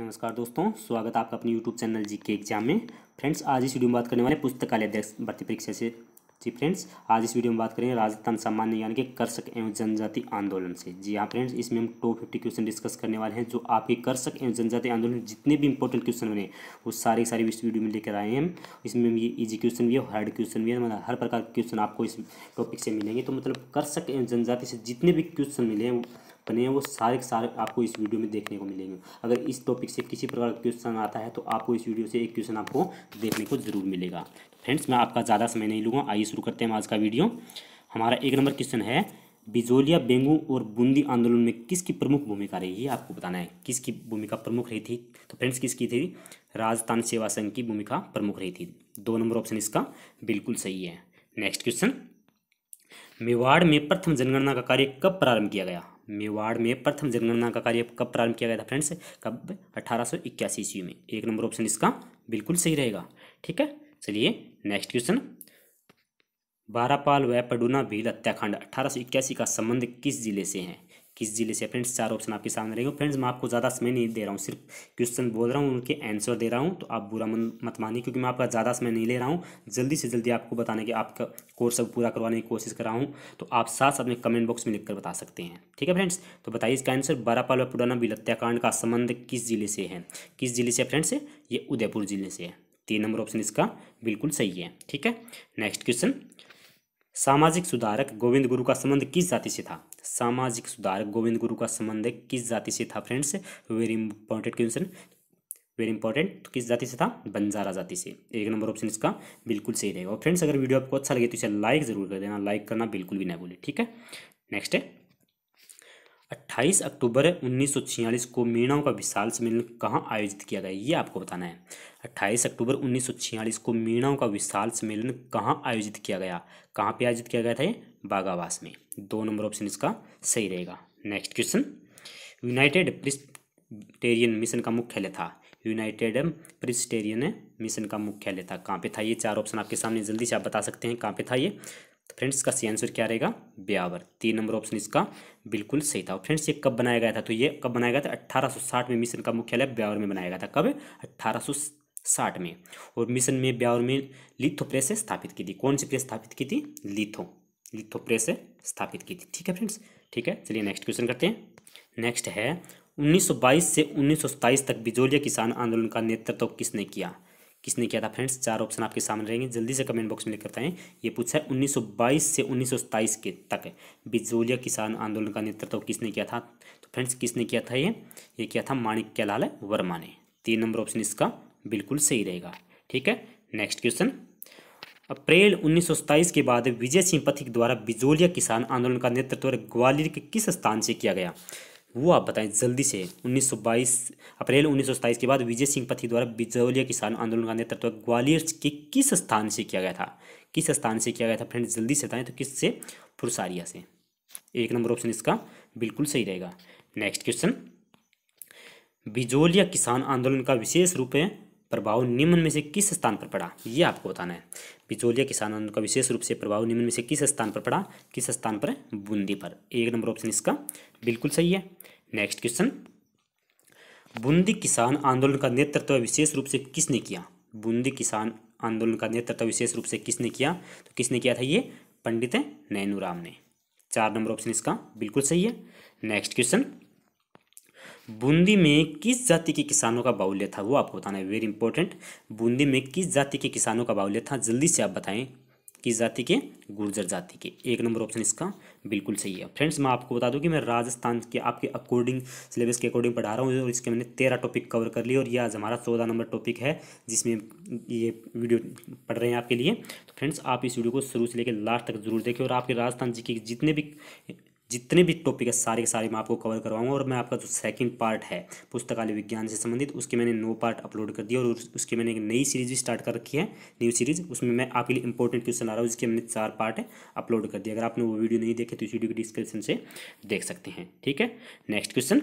नमस्कार दोस्तों स्वागत है आपका अपने यूट्यूब चैनल जी के एग्जाम में फ्रेंड्स आज इस वीडियो में बात करने वाले पुस्तकालय अध्यक्ष भर्ती परीक्षा से जी फ्रेंड्स आज इस वीडियो में बात करेंगे राजस्थान सामान्य यानी कि कर्षक एवं जनजाति आंदोलन से जी हाँ फ्रेंड्स इसमें हम टॉप फिफ्टी क्वेश्चन डिस्कस करने वाले हैं जो आपके कर्षक एवं जनजाति आंदोलन जितने भी इंपॉर्टेंट क्वेश्चन बने वो सारे सारे इस वीडियो में लेकर आए हैं इसमें ये इजी क्वेश्चन भी है हार्ड क्वेश्चन भी है मतलब हर प्रकार के क्वेश्चन आपको इस टॉपिक से मिलेंगे तो मतलब कर्षक एवं जनजाति से जितने भी क्वेश्चन मिले हैं बने हैं वो सारे के सारे आपको इस वीडियो में देखने को मिलेंगे अगर इस टॉपिक से किसी प्रकार का क्वेश्चन आता है तो आपको इस वीडियो से एक क्वेश्चन आपको देखने को ज़रूर मिलेगा फ्रेंड्स मैं आपका ज़्यादा समय नहीं लूँगा आइए शुरू करते हैं आज का वीडियो हमारा एक नंबर क्वेश्चन है बिजोलिया बेंगू और बूंदी आंदोलन में किसकी प्रमुख भूमिका रही है आपको बताना है किसकी भूमिका प्रमुख रही थी तो फ्रेंड्स किसकी थी राजस्थान सेवा संघ की भूमिका प्रमुख रही थी दो नंबर ऑप्शन इसका बिल्कुल सही है नेक्स्ट क्वेश्चन मेवाड़ में प्रथम जनगणना का कार्य कब प्रारंभ किया गया मेवाड़ में प्रथम जनगणना का कार्य कब प्रारंभ किया गया था फ्रेंड्स कब अठारह ईस्वी में एक नंबर ऑप्शन इसका बिल्कुल सही रहेगा ठीक है चलिए नेक्स्ट क्वेश्चन बारापाल व पडुना भील हत्याखंड अठारह का संबंध किस जिले से है किस जिले से फ्रेंड्स चार ऑप्शन आपके सामने रहेंगे फ्रेंड्स मैं आपको ज़्यादा समय नहीं दे रहा हूँ सिर्फ क्वेश्चन बोल रहा हूँ उनके आंसर दे रहा हूँ तो आप बुरा मन मत मानिए क्योंकि मैं आपका ज़्यादा समय नहीं ले रहा हूँ जल्दी से जल्दी आपको बताने की आपका कोर्स अब पूरा करवाने की कोशिश कर रहा हूँ तो आप साथ साथ में कमेंट बॉक्स में लिख बता सकते हैं ठीक है फ्रेंड्स तो बताइए इसका आंसर बारापाल पुराना पुराना हत्याकांड का संबंध किस जिले से है किस जिले से फ्रेंड्स ये उदयपुर जिले से है तीन नंबर ऑप्शन इसका बिल्कुल सही है ठीक है नेक्स्ट क्वेश्चन सामाजिक सुधारक गोविंद गुरु का संबंध किस जाति से था सामाजिक सुधार गोविंद गुरु का संबंध है किस जाति से था friends very important question very important तो किस जाति से था बंजारा जाति से एक नंबर ऑप्शन इसका बिल्कुल सही रहेगा और फ्रेंड्स अगर वीडियो आपको अच्छा लगे तो इसे लाइक जरूर कर देना लाइक करना बिल्कुल भी ना भूलें ठीक है नेक्स्ट है 28 अक्टूबर 1946 को मीणाओं का विशाल सम्मेलन कहाँ आयोजित किया गया ये आपको बताना है 28 अक्टूबर 1946 को मीणाओं का विशाल सम्मेलन कहाँ आयोजित किया गया कहाँ पे आयोजित किया गया था ये बागावास में दो नंबर ऑप्शन इसका सही रहेगा next question United Presbyterian mission का मुख्यालय था यूनाइटेड प्रिस्टेरियन मिशन का मुख्यालय था कहाँ पे था ये चार ऑप्शन आपके सामने जल्दी से आप बता सकते हैं कहाँ पे था ये तो फ्रेंड्स इसका सही आंसर क्या रहेगा ब्यावर तीन नंबर ऑप्शन इसका बिल्कुल सही था फ्रेंड्स ये कब बनाया गया था तो ये कब बनाया गया था साठ में मिशन का मुख्यालय ब्यावर में बनाया गया था कब साठ में और मिशन में ब्यावर में लिथो प्रेस स्थापित की थी कौन सी प्रेस स्थापित की थी लिथो लिथो प्रेस स्थापित की थी ठीक है फ्रेंड्स ठीक है चलिए नेक्स्ट क्वेश्चन करते हैं नेक्स्ट है 1922 से 1927 तक बिजोलिया किसान आंदोलन का नेतृत्व तो किसने किया किसने किया था फ्रेंड्स चार ऑप्शन आपके सामने रहेंगे जल्दी से कमेंट बॉक्स में लिख है ये पूछा है 1922 से 1927 के तक बिजोलिया किसान आंदोलन का नेतृत्व किसने किया था तो फ्रेंड्स किसने किया था ये ये किया था माणिक्यलाल वर्मा ने तीन नंबर ऑप्शन इसका बिल्कुल सही रहेगा ठीक है नेक्स्ट क्वेश्चन अप्रैल उन्नीस के बाद विजय सिंह पथिक द्वारा बिजोलिया किसान आंदोलन का नेतृत्व ग्वालियर के किस स्थान से किया गया वो आप बताएं जल्दी से 1922 अप्रैल उन्नीस के बाद विजय सिंह पथी द्वारा बिजौलिया किसान आंदोलन का नेतृत्व ग्वालियर के किस स्थान से किया गया था किस स्थान से किया गया था फ्रेंड जल्दी से बताएं तो किस से फुरसारिया से एक नंबर ऑप्शन इसका बिल्कुल सही रहेगा नेक्स्ट क्वेश्चन बिजौलिया किसान आंदोलन का विशेष रूप प्रभाव निम्न में से किस स्थान पर पड़ा ये आपको बताना है बिचौलिया किसान आंदोलन का विशेष रूप से प्रभाव निम्न में से किस स्थान पर पड़ा किस स्थान पर बूंदी पर एक नंबर ऑप्शन इसका बिल्कुल सही है नेक्स्ट क्वेश्चन बूंदी किसान आंदोलन का नेतृत्व विशेष रूप से किसने किया बूंदी किसान आंदोलन का नेतृत्व विशेष रूप से किसने किया तो किसने किया था ये पंडित नैनू ने चार नंबर ऑप्शन इसका बिल्कुल सही है नेक्स्ट क्वेश्चन बूंदी में किस जाति के किसानों का बाहुल्य था वो आपको बताना है वेरी इंपॉर्टेंट बूंदी में किस जाति के किसानों का बाहुल्य था जल्दी से आप बताएं किस जाति के गुर्जर जाति के एक नंबर ऑप्शन इसका बिल्कुल सही है फ्रेंड्स मैं आपको बता दूं कि मैं राजस्थान के आपके अकॉर्डिंग सिलेबस के अकॉर्डिंग पढ़ा रहा हूँ और इसके मैंने तेरह टॉपिक कवर कर लिए और ये आज हमारा चौदह नंबर टॉपिक है जिसमें ये वीडियो पढ़ रहे हैं आपके लिए तो फ्रेंड्स आप इस वीडियो को शुरू से लेकर लास्ट तक जरूर देखें और आपके राजस्थान जी के जितने भी जितने भी टॉपिक है सारे के सारे मैं आपको कवर करवाऊंगा और मैं आपका जो सेकंड पार्ट है पुस्तकालय विज्ञान से संबंधित उसके मैंने नो पार्ट अपलोड कर दिया और उसकी मैंने एक नई सीरीज भी स्टार्ट कर रखी है न्यू सीरीज उसमें मैं आपके लिए इंपॉर्टेंट क्वेश्चन ला रहा हूँ जिसके मैंने चार पार्ट है अपलोड कर दिया अगर आपने वो वीडियो नहीं देखे तो इस वीडियो के डिस्क्रिप्शन से देख सकते हैं ठीक है नेक्स्ट क्वेश्चन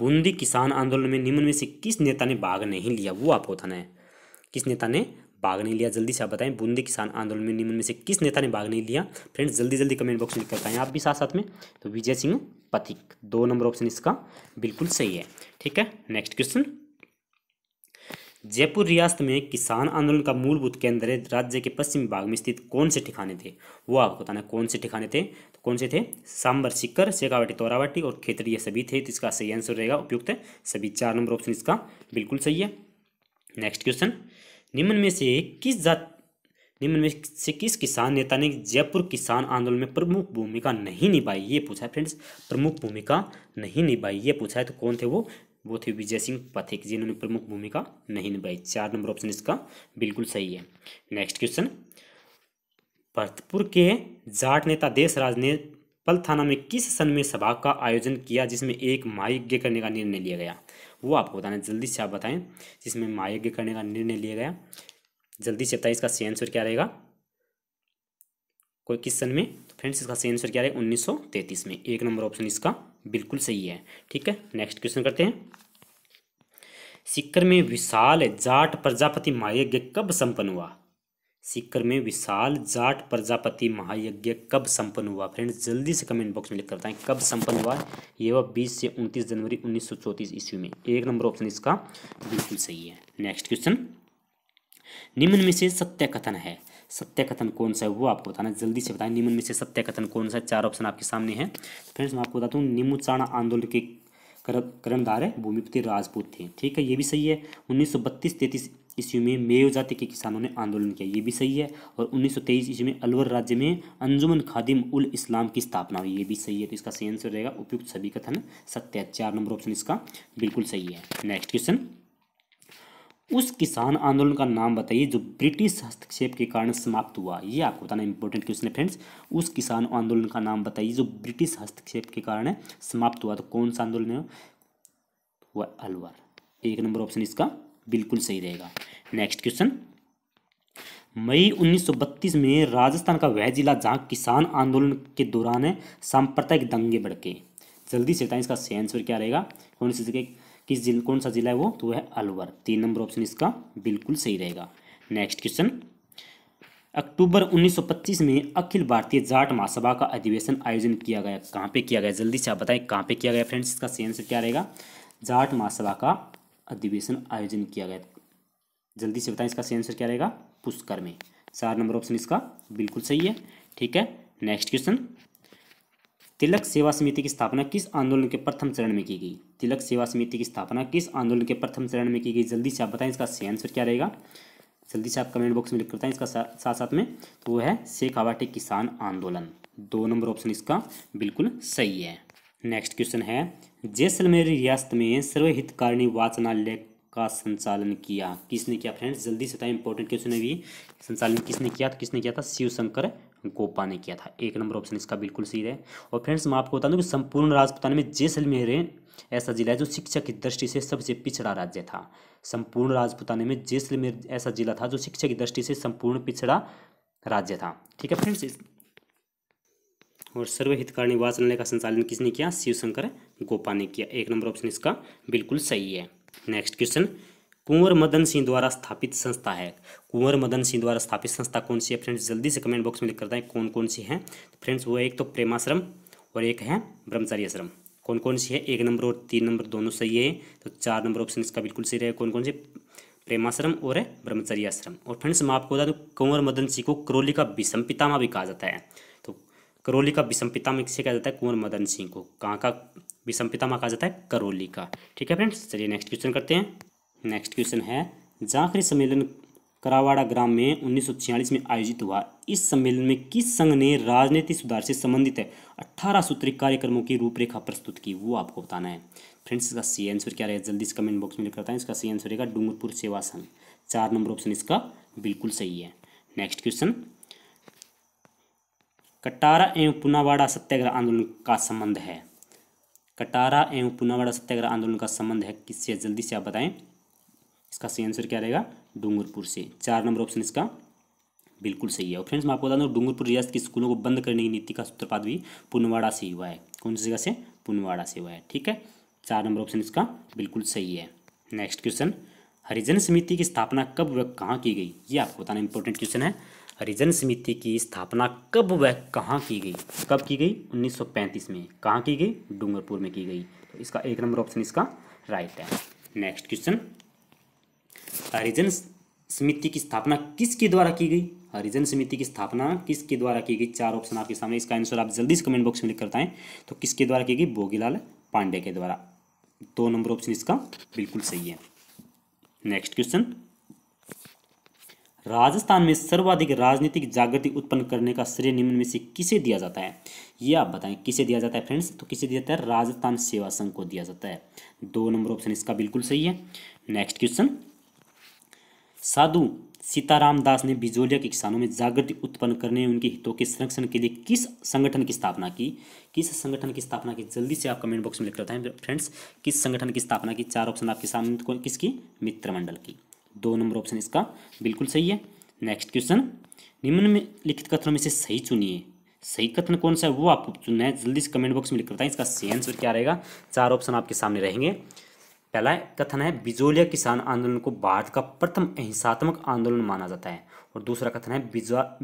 बूंदी किसान आंदोलन में निम्न में से किस नेता ने भाग नहीं लिया वो आपको बताना है किस नेता ने भाग नहीं लिया जल्दी से आप बताएं बूंदी किसान आंदोलन में निम्न में से किस नेता ने भाग नहीं लिया फ्रेंड्स जल्दी जल्दी कमेंट बॉक्स में लिख बताएं आप भी साथ साथ में तो विजय सिंह पथिक दो नंबर ऑप्शन इसका बिल्कुल सही है ठीक है नेक्स्ट क्वेश्चन जयपुर रियासत में किसान आंदोलन का मूलभूत केंद्र राज्य के पश्चिम भाग में स्थित कौन से ठिकाने थे वो आपको बताना कौन से ठिकाने थे तो कौन से थे सांबर सिक्कर शेखावटी तोरावटी और खेतरी ये सभी थे तो इसका सही आंसर रहेगा उपयुक्त है सभी चार नंबर ऑप्शन इसका बिल्कुल सही है नेक्स्ट क्वेश्चन निम्न में से किस जात निम्न में से किस किसान नेता ने जयपुर किसान आंदोलन में प्रमुख भूमिका नहीं निभाई ये पूछा है फ्रेंड्स प्रमुख भूमिका नहीं निभाई ये पूछा है तो कौन थे वो वो थे विजय सिंह पथिक जिन्होंने प्रमुख भूमिका नहीं निभाई चार नंबर ऑप्शन इसका बिल्कुल सही है नेक्स्ट क्वेश्चन भरतपुर के जाट नेता देशराज ने पल थाना में किस सन में सभा का आयोजन किया जिसमें एक महायज्ञ करने का निर्णय लिया गया वो आपको बताना जल्दी से आप बताएं जिसमें महायज्ञ करने का निर्णय लिया गया जल्दी से बताए इसका सही आंसर क्या रहेगा कोई किस सन में तो फ्रेंड्स इसका सही आंसर क्या रहेगा उन्नीस में एक नंबर ऑप्शन इसका बिल्कुल सही है ठीक है नेक्स्ट क्वेश्चन करते हैं सिक्कर में विशाल जाट प्रजापति महायज्ञ कब संपन्न हुआ सीकर में विशाल जाट प्रजापति महायज्ञ कब संपन्न हुआ फ्रेंड जल्दी से कमेंट बॉक्स में लिख करता है कब संपन्न हुआ ये वह 20 से 29 जनवरी उन्नीस सौ ईस्वी में एक नंबर ऑप्शन इसका बिल्कुल सही है नेक्स्ट क्वेश्चन निम्न में से सत्य कथन है सत्य कथन कौन सा है वो आपको बताना जल्दी से बताएं निम्न में से सत्य कथन कौन सा है चार ऑप्शन आपके सामने है फ्रेंड्स मैं आपको बताता हूँ निम्नचारण आंदोलन के कर्णधार है भूमिपति राजपूत थे ठीक है ये भी सही है उन्नीस सौ बत्तीस तैतीस ईस्वी में मेव जाति के किसानों ने आंदोलन किया ये भी सही है और 1923 ईस्वी में अलवर राज्य में अंजुमन खादिम उल इस्लाम की स्थापना हुई ये भी सही है तो इसका सही आंसर रहेगा उपयुक्त सभी कथन सत्य चार नंबर ऑप्शन इसका बिल्कुल सही है नेक्स्ट क्वेश्चन उस किसान आंदोलन का नाम बताइए जो ब्रिटिश हस्तक्षेप के कारण समाप्त हुआ ये आपको बताना इंपॉर्टेंट क्वेश्चन है फ्रेंड्स उस किसान आंदोलन का नाम बताइए जो ब्रिटिश हस्तक्षेप के कारण समाप्त हुआ तो कौन सा आंदोलन है वह अलवर एक नंबर ऑप्शन इसका बिल्कुल सही रहेगा नेक्स्ट क्वेश्चन मई 1932 में राजस्थान का वह जिला जहाँ किसान आंदोलन के दौरान सांप्रदायिक दंगे भड़के जल्दी से बताएं इसका सही आंसर क्या रहेगा कौन सी जगह किस जिल कौन सा जिला है वो तो वह अलवर तीन नंबर ऑप्शन इसका बिल्कुल सही रहेगा नेक्स्ट क्वेश्चन अक्टूबर 1925 में अखिल भारतीय जाट महासभा का अधिवेशन आयोजन किया गया कहाँ पे किया गया जल्दी से आप बताएं कहाँ पे किया गया फ्रेंड्स इसका सही आंसर क्या रहेगा जाट महासभा का अधिवेशन आयोजन किया गया जल्दी से बताएं इसका सही आंसर क्या रहेगा पुष्कर में चार नंबर ऑप्शन इसका बिल्कुल सही है ठीक है नेक्स्ट क्वेश्चन तिलक सेवा समिति की स्थापना किस आंदोलन के प्रथम चरण में की गई तिलक सेवा समिति की स्थापना किस आंदोलन के प्रथम चरण में की गई जल्दी से आप बताएं इसका सही आंसर क्या रहेगा जल्दी से आप कमेंट बॉक्स में लिख करता है इसका साथ साथ में तो वो है शेखावाटी किसान आंदोलन दो नंबर ऑप्शन इसका बिल्कुल सही है नेक्स्ट क्वेश्चन है जैसलमेर रियासत में सर्वहितकारिणी वाचनालय का संचालन किया किसने किया फ्रेंड्स जल्दी से था इंपॉर्टेंट क्वेश्चन है भी संचालन किसने किया था किसने किया था शिव शंकर गोपा ने किया था एक नंबर ऑप्शन इसका बिल्कुल सही है और फ्रेंड्स मैं आपको बता दूँ कि संपूर्ण राजपुतान में जैसलमेर ऐसा जिला है जो शिक्षा की दृष्टि से सबसे पिछड़ा राज्य था संपूर्ण राजपुताने में जैसलमेर ऐसा जिला था जो शिक्षा की दृष्टि से संपूर्ण पिछड़ा राज्य था ठीक है फ्रेंड्स और सर्वहितकारिणी वाचनालय का संचालन किसने किया शिवशंकर गोपा ने किया एक नंबर ऑप्शन इसका बिल्कुल सही है नेक्स्ट क्वेश्चन कुंवर मदन सिंह द्वारा स्थापित संस्था है कुंवर मदन सिंह द्वारा स्थापित संस्था कौन सी है फ्रेंड्स जल्दी से कमेंट बॉक्स में लिख कर दें कौन कौन सी है फ्रेंड्स वो एक तो प्रेमाश्रम और एक है ब्रह्मचारी आश्रम कौन कौन सी है एक नंबर और तीन नंबर दोनों सही है तो चार नंबर ऑप्शन इसका बिल्कुल सही रहेगा कौन कौन सी प्रेमाश्रम और ब्रह्मचारी आश्रम और फ्रेंड्स मैं आपको बता दूँ कुंवर मदन सिंह को करोली का विषम पितामा भी कहा जाता है करौली का विषम पितामह किसे कहा जाता है कुंवर मदन सिंह को कहाँ का विषम पितामह कहा जाता है करौली का ठीक है फ्रेंड्स चलिए नेक्स्ट क्वेश्चन करते हैं नेक्स्ट क्वेश्चन है जाखरी सम्मेलन करावाड़ा ग्राम में उन्नीस में आयोजित हुआ इस सम्मेलन में किस संघ ने राजनीति सुधार से संबंधित अट्ठारह सूत्री कार्यक्रमों की रूपरेखा प्रस्तुत की वो आपको बताना है फ्रेंड्स इसका सी आंसर क्या रहेगा जल्दी से कमेंट बॉक्स में लिख करता है इसका सी आंसर रहेगा डूंगरपुर सेवा संघ चार नंबर ऑप्शन इसका बिल्कुल सही है नेक्स्ट क्वेश्चन कटारा एवं पुनावाड़ा सत्याग्रह आंदोलन का संबंध है कटारा एवं पुनावाड़ा सत्याग्रह आंदोलन का संबंध है किससे जल्दी से आप बताएं इसका सही आंसर क्या रहेगा डूंगरपुर से चार नंबर ऑप्शन इसका बिल्कुल सही है और फ्रेंड्स मैं आपको बता दूँ डूंगरपुर रियासत के स्कूलों को बंद करने की नीति का सूत्रपात भी पुनवाड़ा से हुआ है कौन सी जगह से पुनवाड़ा से हुआ है ठीक है चार नंबर ऑप्शन इसका बिल्कुल सही है नेक्स्ट क्वेश्चन हरिजन समिति की स्थापना कब व कहाँ की गई ये आपको बताना इंपॉर्टेंट क्वेश्चन है हरिजन समिति की स्थापना कब वह कहाँ की गई कब की गई 1935 में कहाँ की गई डूंगरपुर में की गई तो इसका एक नंबर ऑप्शन इसका राइट है नेक्स्ट क्वेश्चन हरिजन समिति की स्थापना किसके द्वारा की गई हरिजन समिति की स्थापना किसके द्वारा की गई चार ऑप्शन आपके सामने इसका आंसर आप जल्दी से कमेंट बॉक्स में लिख करता है तो किसके द्वारा की गई बोगीलाल पांडे के द्वारा दो नंबर ऑप्शन इसका बिल्कुल सही है नेक्स्ट क्वेश्चन राजस्थान में सर्वाधिक राजनीतिक जागृति उत्पन्न करने का श्रेय निम्न में से किसे दिया जाता है ये आप बताएं किसे दिया जाता है फ्रेंड्स तो किसे दिया जाता है राजस्थान सेवा संघ को दिया जाता है दो नंबर ऑप्शन इसका बिल्कुल सही है नेक्स्ट क्वेश्चन साधु सीताराम दास ने बिजोलिया के किसानों में जागृति उत्पन्न करने उनके हितों के संरक्षण के लिए किस संगठन की स्थापना की किस संगठन की स्थापना की जल्दी से आप कमेंट बॉक्स में लिख रहे हैं फ्रेंड्स किस संगठन की स्थापना की चार ऑप्शन आपके सामने तो किसकी मित्र मंडल की दो नंबर ऑप्शन इसका बिल्कुल सही है नेक्स्ट क्वेश्चन निम्न में लिखित कथनों में से सही चुनिए सही कथन कौन सा है वो आपको चुनना है जल्दी से कमेंट बॉक्स में लिख बताएं इसका सही आंसर क्या रहेगा चार ऑप्शन आपके सामने रहेंगे पहला है, कथन है बिजोलिया किसान आंदोलन को भारत का प्रथम अहिंसात्मक आंदोलन माना जाता है और दूसरा कथन है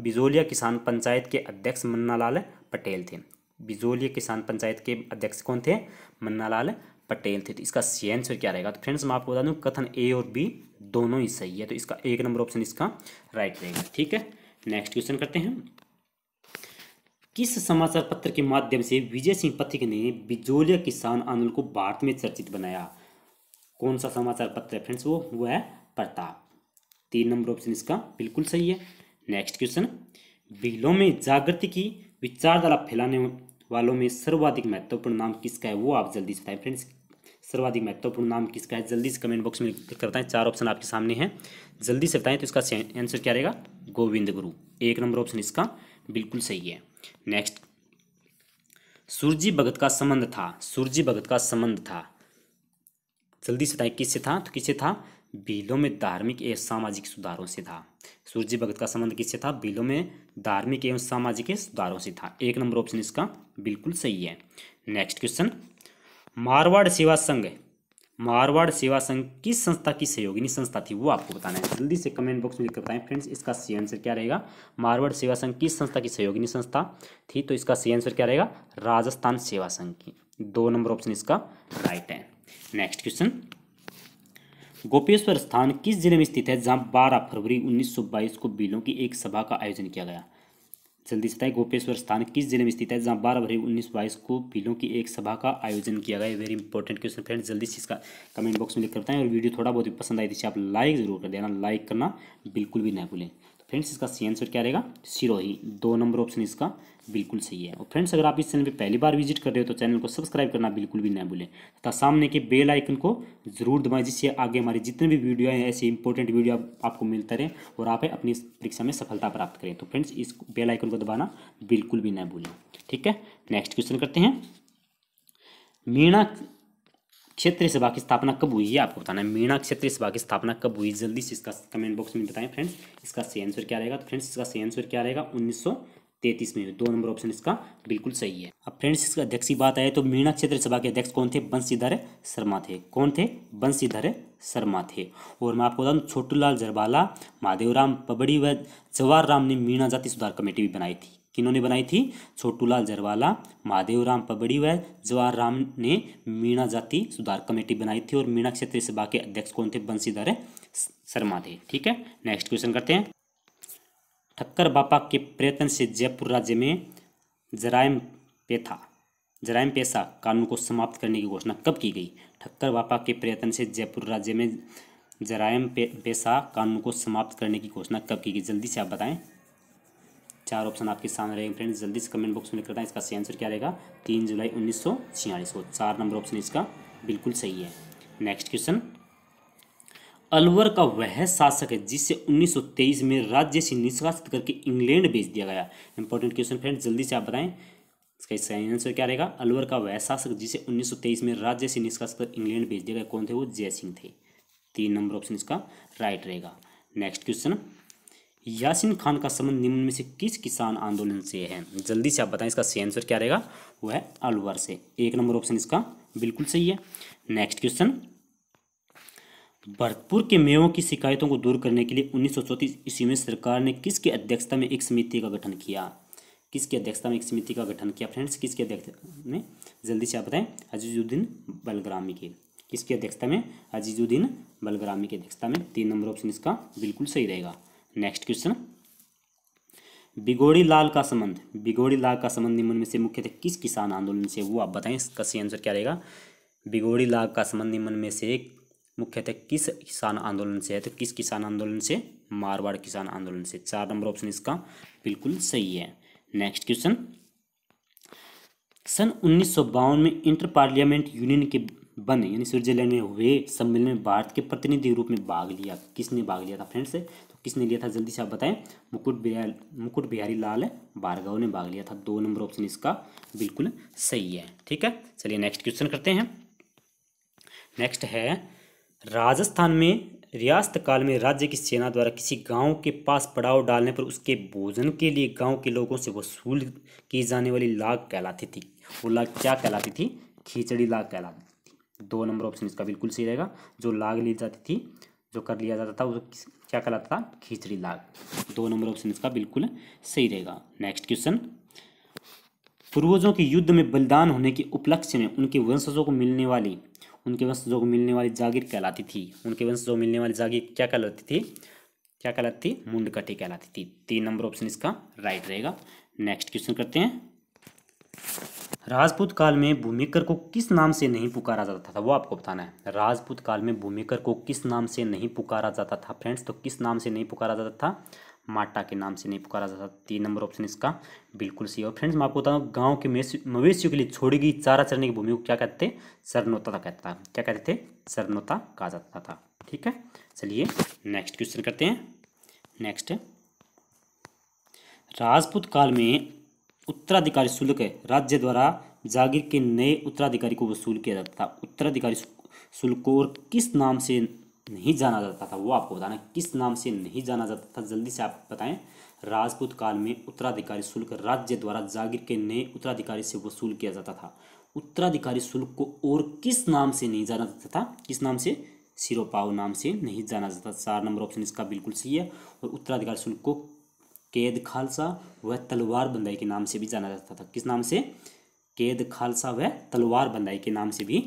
बिजोलिया किसान पंचायत के अध्यक्ष मन्नालाल पटेल थे बिजोलिया किसान पंचायत के अध्यक्ष कौन थे मन्नालाल पटेल थे तो इसका सी आंसर क्या रहेगा तो फ्रेंड्स मैं आपको बता दूँ कथन ए और बी दोनों ही सही है तो इसका एक नंबर ऑप्शन इसका राइट रहेगा ठीक है नेक्स्ट क्वेश्चन करते हैं किस समाचार पत्र के माध्यम से विजय सिंह पथिक ने बिजोलिया किसान आंदोलन को भारत में चर्चित बनाया कौन सा समाचार पत्र है फ्रेंड्स वो वो है प्रताप तीन नंबर ऑप्शन इसका बिल्कुल सही है नेक्स्ट क्वेश्चन बिलों में जागृति की विचारधारा फैलाने वालों में सर्वाधिक महत्वपूर्ण नाम किसका है वो आप जल्दी से बताएं फ्रेंड्स सर्वाधिक महत्वपूर्ण नाम किसका है जल्दी से कमेंट बॉक्स में करता है चार ऑप्शन आपके सामने हैं जल्दी से बताएं तो इसका आंसर क्या रहेगा गोविंद गुरु एक नंबर ऑप्शन इसका बिल्कुल सही है नेक्स्ट सूरजी भगत का संबंध था सूरजी भगत का संबंध था जल्दी से बताएं किससे था तो किससे था बिलों में धार्मिक एवं सामाजिक सुधारों से था सूरजी भगत का संबंध किससे था बिलों में धार्मिक एवं सामाजिक सुधारों से था एक नंबर ऑप्शन इसका बिल्कुल सही है नेक्स्ट क्वेश्चन मारवाड़ सेवा संघ मारवाड़ सेवा संघ किस संस्था की सहयोगिनी संस्था थी वो आपको बताना है जल्दी से कमेंट बॉक्स में लिखकर बताएं फ्रेंड्स इसका सी आंसर क्या रहेगा मारवाड़ सेवा संघ किस संस्था की सहयोगिनी संस्था थी तो इसका सी आंसर क्या रहेगा राजस्थान सेवा संघ की दो नंबर ऑप्शन इसका राइट है नेक्स्ट क्वेश्चन गोपेश्वर स्थान किस जिले में स्थित है जहां 12 फरवरी 1922 को बिलों की एक सभा का आयोजन किया गया जल्दी से बताएं गोपेश्वर स्थान किस जिले में स्थित है जहाँ बारह फरवरी उन्नीस बाईस को पीलों की एक सभा का आयोजन किया गया वेरी इंपॉर्टेंट क्वेश्चन फ्रेंड्स जल्दी से इसका कमेंट बॉक्स में लिख करता है और वीडियो थोड़ा बहुत पसंद आई थी तो आप लाइक जरूर कर देना लाइक करना बिल्कुल भी ना भूलें फ्रेंड्स इसका सी आंसर क्या रहेगा सिरोही दो नंबर ऑप्शन इसका बिल्कुल सही है और फ्रेंड्स अगर आप इस चैनल पे पहली बार विजिट कर रहे हो तो चैनल को सब्सक्राइब करना बिल्कुल भी ना भूलें तथा सामने के बेल आइकन को जरूर दबाएं जिससे आगे हमारी जितने भी वीडियो हैं ऐसे इंपॉर्टेंट वीडियो आप, आपको मिलता रहे और आप अपनी परीक्षा में सफलता प्राप्त करें तो फ्रेंड्स इस बेल आइकन को दबाना बिल्कुल भी ना भूलें ठीक है नेक्स्ट क्वेश्चन करते हैं मीणा क्षेत्रीय सभा की स्थापना कब हुई है आपको बताना है मीणा क्षेत्रीय सभा की स्थापना कब हुई जल्दी से इसका कमेंट बॉक्स में बताएं फ्रेंड्स इसका सही आंसर क्या रहेगा तो फ्रेंड्स इसका सही आंसर क्या रहेगा उन्नीस तैतीस में दो नंबर ऑप्शन इसका बिल्कुल सही है अब फ्रेंड्स इसका अध्यक्ष की बात आए तो मीणा क्षेत्र सभा के अध्यक्ष कौन थे बंशीधर शर्मा थे कौन थे बंशीधर शर्मा थे और मैं आपको बताऊँ छोटूलाल जरबाला महादेवराम पबड़ी व जवाहर राम ने मीणा जाति सुधार कमेटी भी बनाई थी किन्होंने बनाई थी छोटूलाल जरवाला महादेव राम पबड़ी व जवाहर राम ने मीणा जाति सुधार कमेटी बनाई थी और मीणा क्षेत्रीय सभा के अध्यक्ष कौन थे बंशीधर शर्मा थे ठीक है नेक्स्ट क्वेश्चन करते हैं ठक्कर बापा के प्रयत्न से जयपुर राज्य में जरायम पेथा जरायम पेशा कानून को समाप्त करने की घोषणा कब की गई ठक्कर बापा के प्रयत्न से जयपुर राज्य में जरायम पेशा कानून को समाप्त करने की घोषणा कब की गई जल्दी से आप बताएं चार ऑप्शन आपके सामने रहेंगे फ्रेंड्स जल्दी से कमेंट बॉक्स में लिख रहा इसका सही आंसर क्या रहेगा तीन जुलाई उन्नीस सौ चार नंबर ऑप्शन इसका बिल्कुल सही है नेक्स्ट क्वेश्चन अलवर का वह शासक है जिसे 1923 में राज्य से निष्कासित करके इंग्लैंड भेज दिया गया इंपॉर्टेंट क्वेश्चन फ्रेंड जल्दी से आप बताएं इसका सही आंसर क्या रहेगा अलवर का वह शासक जिसे 1923 में राज्य से निष्कासित कर इंग्लैंड भेज दिया गया कौन थे वो जयसिंह थे तीन नंबर ऑप्शन इसका राइट रहेगा नेक्स्ट क्वेश्चन यासिन खान का संबंध निम्न में से किस किसान आंदोलन से है जल्दी से आप बताएं इसका सही आंसर क्या रहेगा वो है अलवर से एक नंबर ऑप्शन इसका बिल्कुल सही है नेक्स्ट क्वेश्चन भरतपुर के मेयों की शिकायतों को दूर करने के लिए उन्नीस सौ ईस्वी में सरकार ने किसकी अध्यक्षता में एक समिति का गठन किया किसकी अध्यक्षता में एक समिति का गठन किया फ्रेंड्स किसकी अध्यक्षता में जल्दी से आप बताएं अजीजुद्दीन बलग्रामी के किसकी अध्यक्षता में अजीजुद्दीन बलग्रामी की अध्यक्षता में तीन नंबर ऑप्शन इसका बिल्कुल सही रहेगा नेक्स्ट क्वेश्चन बिगोड़ी लाल का संबंध बिगोड़ी लाल का संबंध निम्न में से मुख्यतः किस किसान आंदोलन से हुआ बताएं इसका सही आंसर क्या रहेगा बिगोड़ी लाल का संबंध निम्न में से मुख्यतः किस किसान आंदोलन से है तो किस किसान आंदोलन से मारवाड़ किसान आंदोलन से चार नंबर ऑप्शन इसका बिल्कुल सही है नेक्स्ट क्वेश्चन सन उन्नीस में इंटर पार्लियामेंट यूनियन के बने यानी स्विट्जरलैंड में हुए सम्मेलन में भारत के प्रतिनिधि रूप में भाग लिया किसने भाग लिया था फ्रेंड्स किसने लिया था जल्दी से आप बताएं मुकुट बिहारी मुकुट बिहारी लाल भार्गव ने भाग लिया था दो नंबर ऑप्शन इसका बिल्कुल सही है ठीक है चलिए नेक्स्ट क्वेश्चन करते हैं नेक्स्ट है राजस्थान में रियासत काल में राज्य की सेना द्वारा किसी गांव के पास पड़ाव डालने पर उसके भोजन के लिए गांव के लोगों से वसूल की जाने वाली लाग कहलाती थी वो लाग क्या कहलाती थी खिचड़ी लाग कहलाती थी दो नंबर ऑप्शन इसका बिल्कुल सही रहेगा जो लाग ली जाती थी जो कर लिया जाता था वो क्या कहलाता था खिचड़ी लाग दो नंबर ऑप्शन इसका बिल्कुल सही रहेगा नेक्स्ट क्वेश्चन पूर्वजों के युद्ध में बलिदान होने के उपलक्ष्य में उनके वंशजों को मिलने वाली उनके वंशजों को मिलने वाली जागीर कहलाती थी उनके वंशजों को मिलने वाली जागीर क्या कहलाती थी क्या कहलाती थी मुंडकटी कहलाती थी तीन नंबर ऑप्शन इसका राइट रहेगा नेक्स्ट क्वेश्चन करते हैं राजपूत काल में भूमिकर को किस नाम से नहीं पुकारा जाता था वो आपको बताना है राजपूत काल में भूमिकर को किस नाम से नहीं पुकारा जाता था फ्रेंड्स तो किस नाम से नहीं पुकारा जाता था माटा के नाम से नहीं पुकारा जाता तीन नंबर ऑप्शन इसका बिल्कुल सही और फ्रेंड्स मैं आपको बता दूँ गाँव के मवेशियों के लिए छोड़ी गई चारा चरने की भूमि को क्या कहते थे सरनोता था कहता था क्या कहते थे सरनोता कहा जाता था ठीक है चलिए नेक्स्ट क्वेश्चन करते हैं नेक्स्ट राजपूत काल में उत्तराधिकारी शुल्क राज्य द्वारा जागीर के नए उत्तराधिकारी को वसूल किया जाता था उत्तराधिकारी शुल्क को और किस नाम से नहीं जाना जाता था वो आपको बताना किस नाम से नहीं जाना जाता था जल्दी से आप बताएं राजपूत काल में उत्तराधिकारी शुल्क राज्य द्वारा जागीर के नए उत्तराधिकारी से वसूल किया जाता था उत्तराधिकारी शुल्क को और किस नाम से नहीं जाना जाता था किस नाम से सिरोपाव नाम से नहीं जाना जाता चार नंबर ऑप्शन इसका बिल्कुल सही है और उत्तराधिकारी शुल्क को कैद खालसा वह तलवार बंदाई के नाम से भी जाना जाता था किस नाम से कैद खालसा व तलवार बंदाई के नाम से भी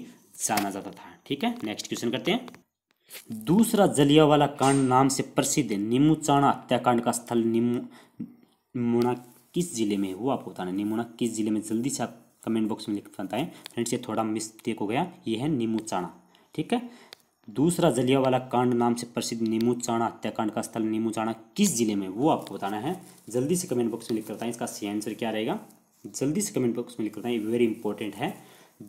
जाना जाता था ठीक है नेक्स्ट क्वेश्चन करते हैं दूसरा जलियावाला कांड नाम से प्रसिद्ध नीमू चाणा हत्याकांड का स्थल निमुना किस जिले में वो आपको बताना निमुना किस जिले में जल्दी से आप कमेंट बॉक्स में लिख बताएं फ्रेंड्स ये थोड़ा मिस्टेक हो गया ये है नीमू चाणा ठीक है दूसरा जलियावाला कांड नाम से प्रसिद्ध नीमू चाणा हत्याकांड का स्थल नीमू चाणा किस जिले में वो आपको बताना है जल्दी से कमेंट बॉक्स में लिख करता है इसका सही आंसर क्या रहेगा जल्दी से कमेंट बॉक्स में लिख करता है ये वेरी इंपॉर्टेंट है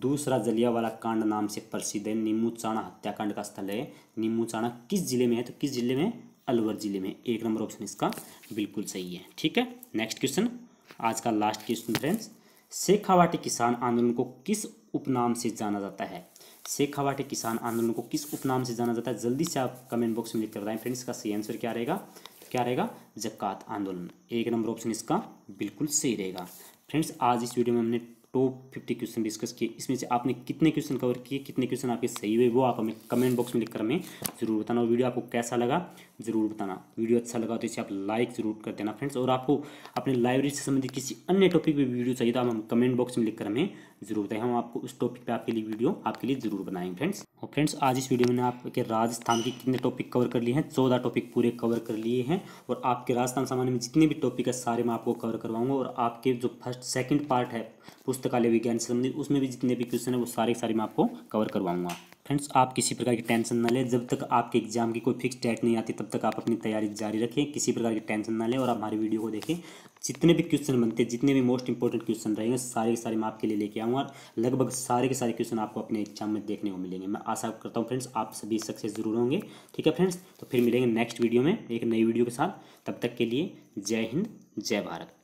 दूसरा जलियावाला कांड नाम से प्रसिद्ध है नीमू चाणा हत्याकांड का स्थल है नीमू चाणा किस जिले में है तो किस जिले में अलवर जिले में एक नंबर ऑप्शन इसका बिल्कुल सही है ठीक है नेक्स्ट क्वेश्चन आज का लास्ट क्वेश्चन फ्रेंड्स शेखावाटी किसान आंदोलन को किस उपनाम से जाना जाता है शेखावाटे किसान आंदोलन को किस उपनाम से जाना जाता है जल्दी से आप कमेंट बॉक्स में लिखकर बताएं फ्रेंड्स इसका सही आंसर क्या रहेगा क्या रहेगा जक़ात आंदोलन एक नंबर ऑप्शन इसका बिल्कुल सही रहेगा फ्रेंड्स आज इस वीडियो में हमने टॉप फिफ्टी क्वेश्चन डिस्कस किए इसमें से आपने कितने क्वेश्चन कवर किए कितने क्वेश्चन आपके सही हुए वो आप हमें कमेंट बॉक्स में लिखकर हमें जरूर बताना वीडियो आपको कैसा लगा ज़रूर बताना वीडियो अच्छा लगा तो इसे आप लाइक ज़रूर कर देना फ्रेंड्स और आपको अपने लाइब्रेरी से संबंधित किसी अन्य टॉपिक पर वीडियो चाहिए तो आप हम कमेंट बॉक्स में लिखकर हमें ज़रूर बताएं हम आपको उस टॉपिक पर आपके लिए वीडियो आपके लिए ज़रूर बनाएंगे फ्रेंड्स और फ्रेंड्स आज इस वीडियो में आपके राजस्थान के कितने टॉपिक कवर कर लिए हैं चौदह टॉपिक पूरे कवर कर लिए हैं और आपके राजस्थान सामान्य में जितने भी टॉपिक है सारे मैं आपको कवर करवाऊंगा और आपके जो फर्स्ट सेकेंड पार्ट है पुस्तकालय विज्ञान से संबंधित उसमें भी जितने भी क्वेश्चन है वो सारे सारे मैं आपको कवर करवाऊंगा फ्रेंड्स आप किसी प्रकार की टेंशन ना लें जब तक आपके एग्जाम की कोई फिक्स डेट नहीं आती तब तक आप अपनी तैयारी जारी रखें किसी प्रकार की टेंशन ना लें और आप हमारी वीडियो को देखें जितने भी क्वेश्चन बनते हैं जितने भी मोस्ट इंपॉर्टेंट क्वेश्चन रहेंगे सारे के सारे मैं आपके लिए लेके आऊँगा लगभग सारे के सारे क्वेश्चन आपको अपने एग्जाम में देखने को मिलेंगे मैं आशा करता हूँ फ्रेंड्स आप सभी सक्सेस जरूर होंगे ठीक है फ्रेंड्स तो फिर मिलेंगे नेक्स्ट वीडियो में एक नई वीडियो के साथ तब तक के लिए जय हिंद जय भारत